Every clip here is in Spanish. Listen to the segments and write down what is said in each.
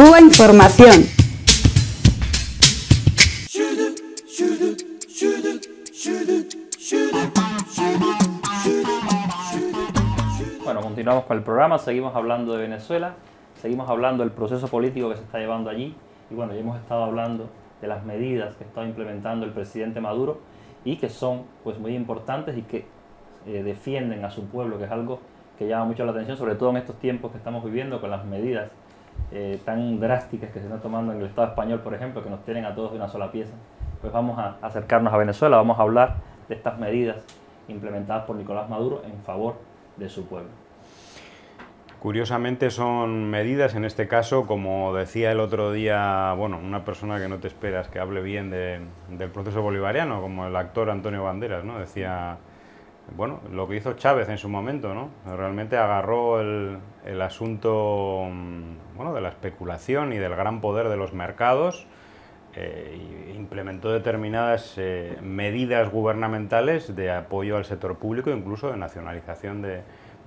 Cuba Información. Bueno, continuamos con el programa, seguimos hablando de Venezuela, seguimos hablando del proceso político que se está llevando allí y bueno, ya hemos estado hablando de las medidas que está implementando el presidente Maduro y que son pues muy importantes y que eh, defienden a su pueblo, que es algo que llama mucho la atención, sobre todo en estos tiempos que estamos viviendo con las medidas eh, tan drásticas que se están tomando en el Estado español, por ejemplo, que nos tienen a todos de una sola pieza, pues vamos a acercarnos a Venezuela, vamos a hablar de estas medidas implementadas por Nicolás Maduro en favor de su pueblo. Curiosamente son medidas, en este caso, como decía el otro día, bueno, una persona que no te esperas que hable bien del proceso bolivariano, como el actor Antonio Banderas, ¿no? Decía, bueno, lo que hizo Chávez en su momento, ¿no? Realmente agarró el, asunto mm, bueno, de la especulación y del gran poder de los mercados e implementó determinadas eh, medidas gubernamentales de apoyo al sector público, incluso de nacionalización de,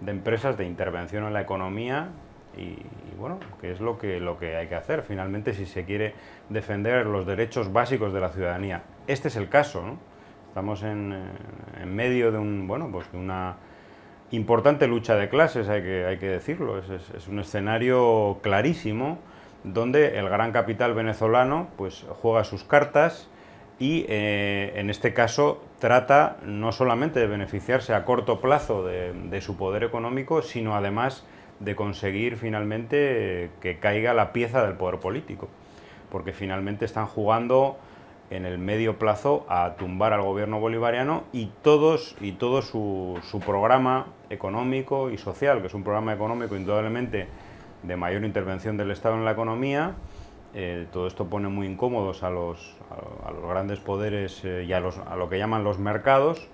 empresas, de intervención en la economía y, bueno, que es lo que, lo que hay que hacer finalmente si se quiere defender los derechos básicos de la ciudadanía. Este es el caso, ¿no? Estamos en, medio de, un, bueno, pues una importante lucha de clases, hay que, hay que decirlo. Es, un escenario clarísimo donde el gran capital venezolano pues, juega sus cartas y eh, en este caso trata no solamente de beneficiarse a corto plazo de su poder económico, sino además de conseguir finalmente que caiga la pieza del poder político. Porque finalmente están jugando en el medio plazo a tumbar al gobierno bolivariano y todos y todo su, programa económico y social, que es un programa económico indudablemente de mayor intervención del Estado en la economía, eh, todo esto pone muy incómodos a los, a, los grandes poderes eh, y a, lo que llaman los mercados.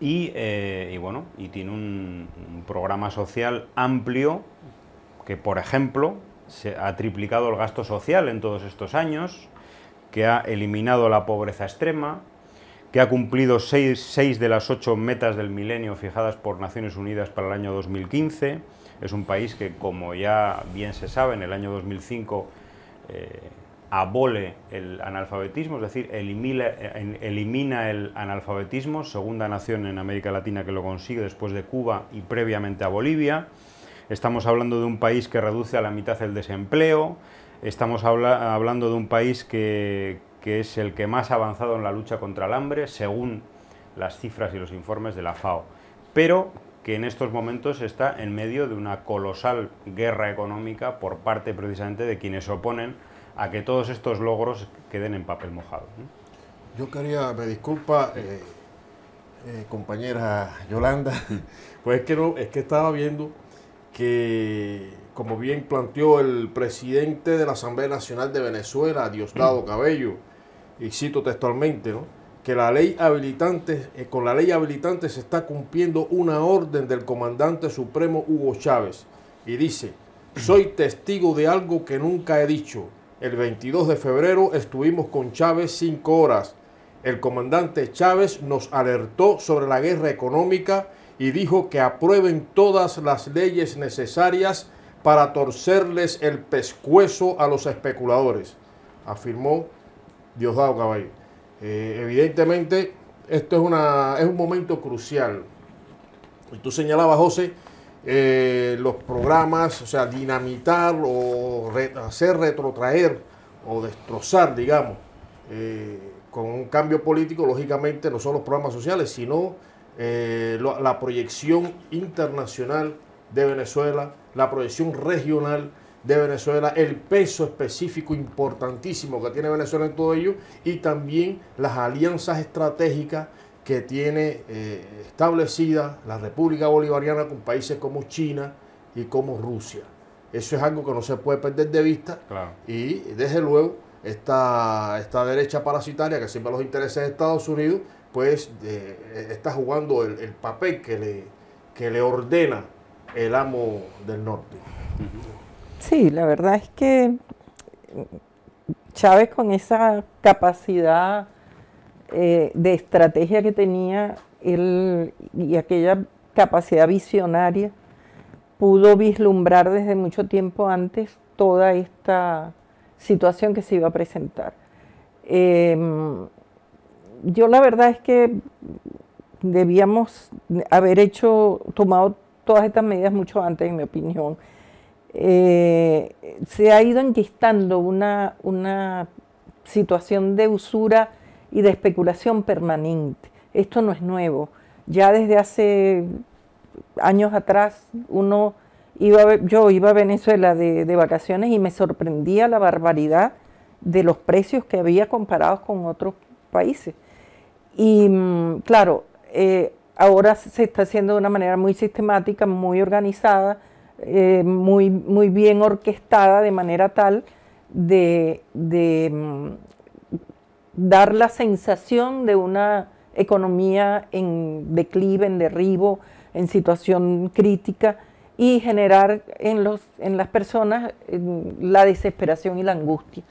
Y, eh, bueno, y tiene un, programa social amplio que, por ejemplo, se ha triplicado el gasto social en todos estos años, que ha eliminado la pobreza extrema, que ha cumplido seis, de las ocho metas del milenio fijadas por Naciones Unidas para el año 2015. Es un país que, como ya bien se sabe, en el año 2005 eh, abole el analfabetismo, es decir, elimina el analfabetismo, segunda nación en América Latina que lo consigue después de Cuba y previamente a Bolivia. Estamos hablando de un país que reduce a la mitad el desempleo, Estamos hablando de un país que, es el que más ha avanzado en la lucha contra el hambre, según las cifras y los informes de la FAO, pero que en estos momentos está en medio de una colosal guerra económica por parte precisamente de quienes oponen a que todos estos logros queden en papel mojado. Yo quería, me disculpa, eh, eh, compañera Yolanda, pues es que estaba viendo que como bien planteó el presidente de la Asamblea Nacional de Venezuela, Diosdado mm. Cabello, y cito textualmente, que la ley habilitante, eh, con la ley habilitante se está cumpliendo una orden del comandante supremo Hugo Chávez, y dice, soy testigo de algo que nunca he dicho. El 22 de febrero estuvimos con Chávez cinco horas. El comandante Chávez nos alertó sobre la guerra económica y dijo que aprueben todas las leyes necesarias para torcerles el pescuezo a los especuladores, afirmó Diosdado Caballo. Eh, evidentemente, esto es, una, es un momento crucial. Y tú señalabas, José, eh, los programas, o sea, dinamitar o hacer retrotraer o destrozar, digamos, eh, con un cambio político, lógicamente no son los programas sociales, sino la proyección internacional de Venezuela, la proyección regional de Venezuela, el peso específico importantísimo que tiene Venezuela en todo ello y también las alianzas estratégicas que tiene eh, establecida la República Bolivariana con países como China y como Rusia. Eso es algo que no se puede perder de vista y desde luego esta, esta derecha parasitaria que siempre los intereses de Estados Unidos pues eh, está jugando el, papel que le, que le ordena el amo del norte. Sí, la verdad es que Chávez con esa capacidad eh, de estrategia que tenía él y aquella capacidad visionaria, pudo vislumbrar desde mucho tiempo antes toda esta situación que se iba a presentar. Em, yo la verdad es que debíamos haber hecho, tomado todas estas medidas mucho antes, en mi opinión, eh, se ha ido enquistando una, una situación de usura y de especulación permanente. Esto no es nuevo. Ya desde hace años atrás uno iba yo iba a Venezuela de, de, vacaciones y me sorprendía la barbaridad de los precios que había comparados con otros países. Y mm, claro, eh, ahora se está haciendo de una manera muy sistemática, muy organizada, eh, muy, muy bien orquestada de manera tal de, mm, dar la sensación de una economía en declive, en derribo, en situación crítica y generar en, los, en las personas eh, la desesperación y la angustia.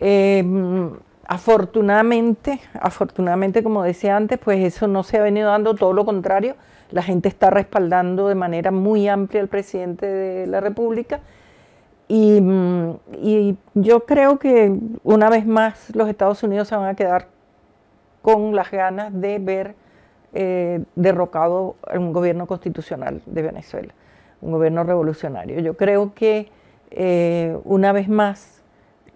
Eh, mm, Afortunadamente, afortunadamente, como decía antes, pues eso no se ha venido dando, todo lo contrario, la gente está respaldando de manera muy amplia al presidente de la República y, mm, yo creo que una vez más los Estados Unidos se van a quedar con las ganas de ver eh, derrocado un gobierno constitucional de Venezuela, un gobierno revolucionario. Yo creo que eh, una vez más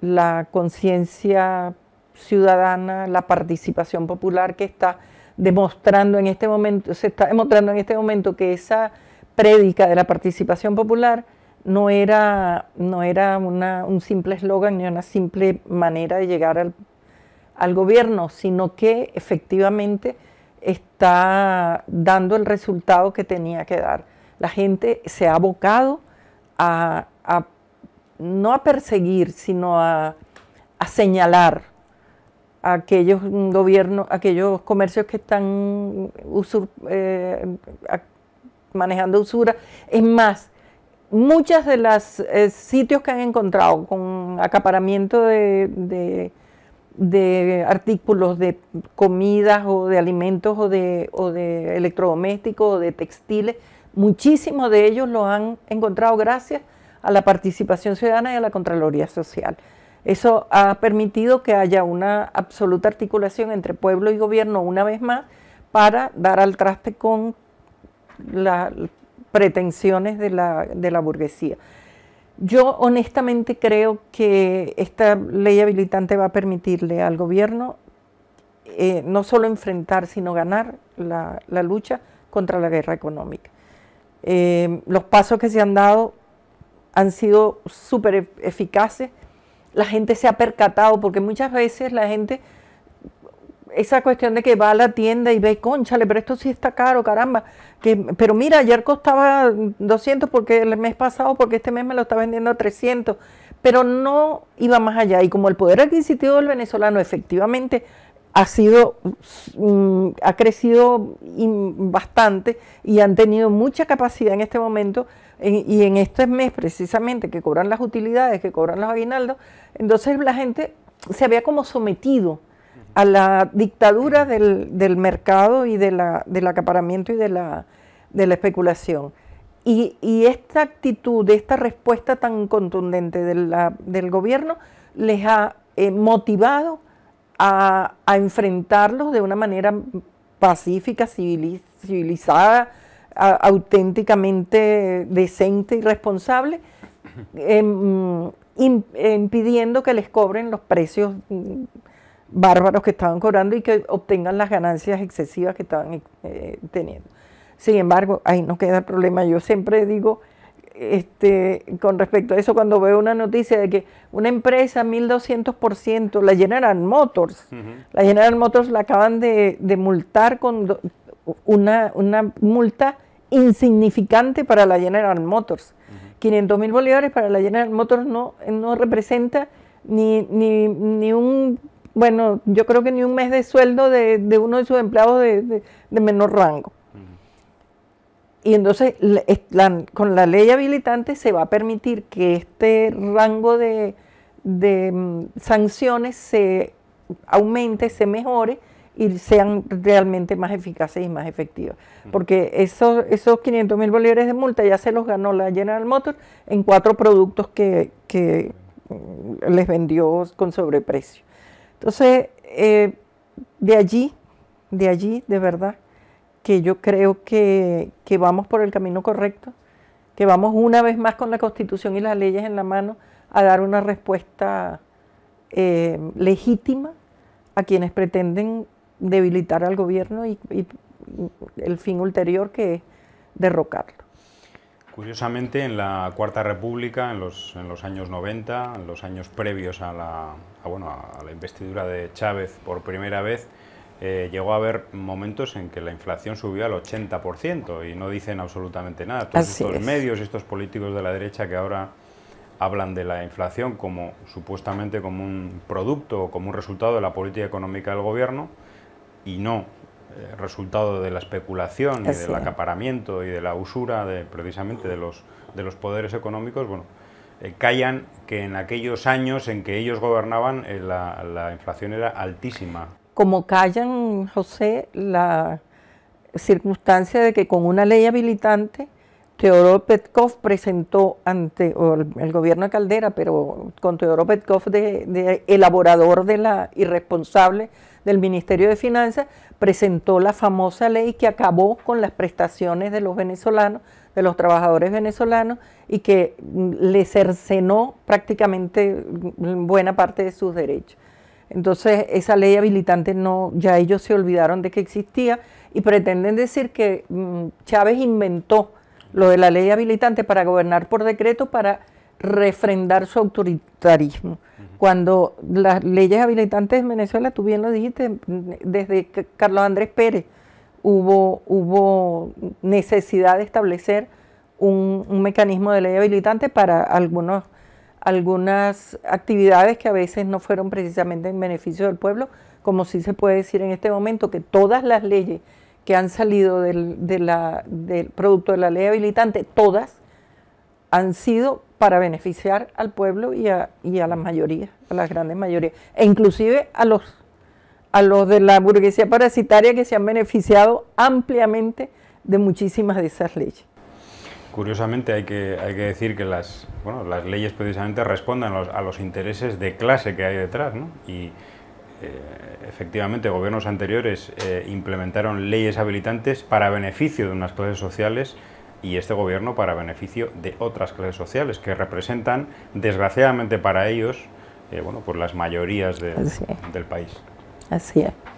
la conciencia ciudadana, la participación popular que está demostrando en este momento, se está demostrando en este momento que esa prédica de la participación popular no era, no era un simple eslogan ni una simple manera de llegar al, al gobierno, sino que efectivamente está dando el resultado que tenía que dar. La gente se ha abocado a, a no a perseguir, sino a, a señalar aquellos gobiernos, aquellos comercios que están eh, manejando usura. Es más, muchas de los eh, sitios que han encontrado con acaparamiento de, artículos, de comidas o de alimentos o de, o de electrodomésticos o de textiles, muchísimos de ellos los han encontrado gracias a la participación ciudadana y a la Contraloría Social. Eso ha permitido que haya una absoluta articulación entre pueblo y gobierno una vez más para dar al traste con las pretensiones de la, burguesía. Yo honestamente creo que esta ley habilitante va a permitirle al gobierno eh, no solo enfrentar, sino ganar la, lucha contra la guerra económica. Eh, los pasos que se han dado han sido súper e-, eficaces la gente se ha percatado, porque muchas veces la gente, esa cuestión de que va a la tienda y ve, conchale, pero esto sí está caro, caramba, que, pero mira, ayer costaba 200 porque el mes pasado, porque este mes me lo está vendiendo a 300, pero no iba más allá. Y como el poder adquisitivo del venezolano efectivamente ha sido, mm, ha crecido bastante y han tenido mucha capacidad en este momento y en este mes precisamente que cobran las utilidades, que cobran los aguinaldos, entonces la gente se había como sometido a la dictadura del, mercado y de la, del acaparamiento y de la, de la especulación. Y, esta actitud, esta respuesta tan contundente del gobierno les ha eh, motivado a, enfrentarlos de una manera pacífica, civilizada, auténticamente decente y responsable, em, impidiendo que les cobren los precios mm, bárbaros que estaban cobrando y que obtengan las ganancias excesivas que estaban eh, teniendo. Sin embargo, ahí no queda el problema. Yo siempre digo este, con respecto a eso cuando veo una noticia de que una empresa 1200%, la General Motors, la General Motors la acaban de, multar con una, una, multa insignificante para la General Motors. 500.000 500 mil bolívares para la General Motors no, no representa ni, un, bueno, yo creo que ni un mes de sueldo de, uno de sus empleados de menor rango. Y entonces con la ley habilitante se va a permitir que este rango de, mm, sanciones se aumente, se mejore y sean realmente más eficaces y más efectivas. Porque esos, esos 500 mil bolívares de multa ya se los ganó la General Motors en cuatro productos que, mm, les vendió con sobreprecio. Entonces, eh, de allí, de allí, de verdad, que yo creo que, vamos por el camino correcto, que vamos una vez más con la Constitución y las leyes en la mano a dar una respuesta eh, legítima a quienes pretenden debilitar al gobierno y, el fin ulterior que es derrocarlo. Curiosamente, en la Cuarta República, en los, años 90, en los años previos a la, bueno, a la investidura de Chávez por primera vez, eh, llegó a haber momentos en que la inflación subió al 80% y no dicen absolutamente nada. Todos estos medios, estos políticos de la derecha que ahora hablan de la inflación como supuestamente como un producto o como un resultado de la política económica del gobierno y no eh, resultado de la especulación y del acaparamiento y de la usura de, precisamente de los, de los poderes económicos, bueno, eh, callan que en aquellos años en que ellos gobernaban la, inflación era altísima como callan, José, la circunstancia de que con una ley habilitante, Teodoro Petkov presentó ante el gobierno de Caldera, pero con Teodoro Petkov de, elaborador de la irresponsable del Ministerio de Finanzas, presentó la famosa ley que acabó con las prestaciones de los venezolanos, de los trabajadores venezolanos, y que le cercenó prácticamente buena parte de sus derechos. Entonces, esa ley habilitante no, ya ellos se olvidaron de que existía y pretenden decir que mm, Chávez inventó lo de la ley habilitante para gobernar por decreto para refrendar su autoritarismo. Cuando las leyes habilitantes en Venezuela, tú bien lo dijiste, desde Carlos Andrés Pérez hubo, hubo necesidad de establecer un mecanismo de ley habilitante para algunos algunas actividades que a veces no fueron precisamente en beneficio del pueblo, como sí se puede decir en este momento que todas las leyes que han salido del, producto de la ley habilitante, todas han sido para beneficiar al pueblo y a, y a la mayoría, a las grandes mayorías, e inclusive a los, a los de la burguesía parasitaria que se han beneficiado ampliamente de muchísimas de esas leyes. Curiosamente hay que, hay que decir que las, bueno, las leyes precisamente responden a los, intereses de clase que hay detrás. ¿no? Y eh, efectivamente gobiernos anteriores eh, implementaron leyes habilitantes para beneficio de unas clases sociales y este gobierno para beneficio de otras clases sociales que representan, desgraciadamente para ellos, eh, bueno, pues las mayorías del país. Así es.